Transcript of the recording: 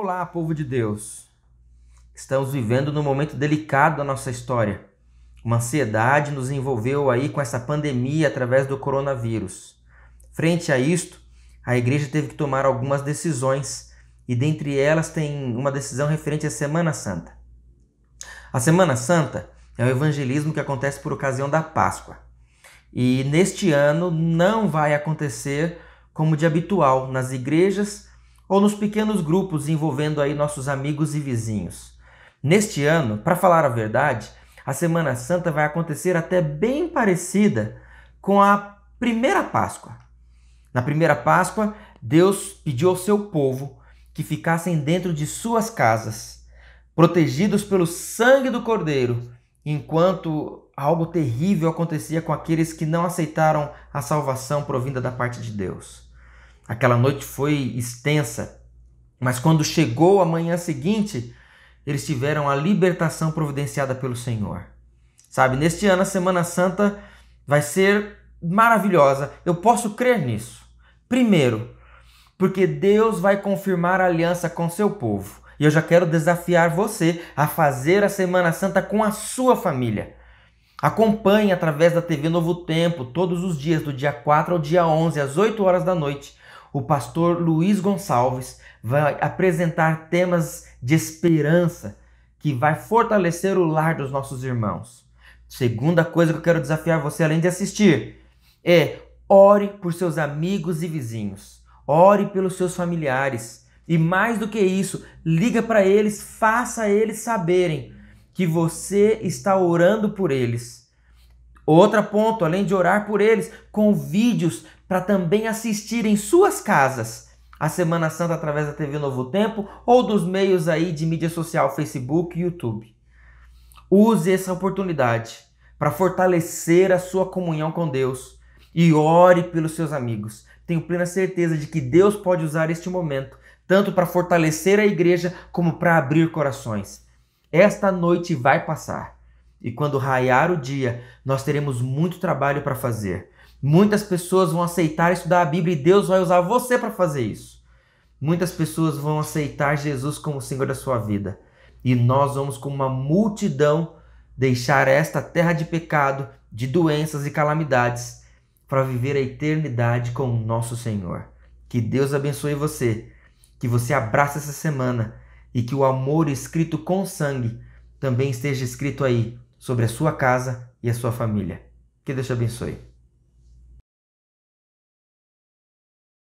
Olá, povo de Deus. Estamos vivendo num momento delicado da nossa história. Uma ansiedade nos envolveu aí com essa pandemia através do coronavírus. Frente a isto, a igreja teve que tomar algumas decisões e dentre elas tem uma decisão referente à Semana Santa. A Semana Santa é o evangelismo que acontece por ocasião da Páscoa. E neste ano não vai acontecer como de habitual nas igrejas ou nos pequenos grupos envolvendo aí nossos amigos e vizinhos. Neste ano, para falar a verdade, a Semana Santa vai acontecer até bem parecida com a primeira Páscoa. Na primeira Páscoa, Deus pediu ao seu povo que ficassem dentro de suas casas, protegidos pelo sangue do Cordeiro, enquanto algo terrível acontecia com aqueles que não aceitaram a salvação provinda da parte de Deus. Aquela noite foi extensa, mas quando chegou a manhã seguinte, eles tiveram a libertação providenciada pelo Senhor. Sabe, neste ano a Semana Santa vai ser maravilhosa. Eu posso crer nisso. Primeiro, porque Deus vai confirmar a aliança com seu povo. E eu já quero desafiar você a fazer a Semana Santa com a sua família. Acompanhe através da TV Novo Tempo todos os dias, do dia 4 ao dia 11, às 8 horas da noite, o pastor Luiz Gonçalves vai apresentar temas de esperança que vai fortalecer o lar dos nossos irmãos. Segunda coisa que eu quero desafiar você, além de assistir, é ore por seus amigos e vizinhos, ore pelos seus familiares e mais do que isso, liga para eles, faça eles saberem que você está orando por eles. Outro ponto, além de orar por eles, convide-os para também assistir em suas casas a Semana Santa através da TV Novo Tempo ou dos meios aí de mídia social, Facebook e YouTube. Use essa oportunidade para fortalecer a sua comunhão com Deus e ore pelos seus amigos. Tenho plena certeza de que Deus pode usar este momento tanto para fortalecer a igreja como para abrir corações. Esta noite vai passar e quando raiar o dia, nós teremos muito trabalho para fazer Muitas pessoas vão aceitar estudar a Bíblia e Deus vai usar você para fazer isso. Muitas pessoas vão aceitar Jesus como o Senhor da sua vida. E nós vamos, como uma multidão, deixar esta terra de pecado, de doenças e calamidades para viver a eternidade com o nosso Senhor. Que Deus abençoe você, que você abrace essa semana e que o amor escrito com sangue também esteja escrito aí sobre a sua casa e a sua família. Que Deus te abençoe.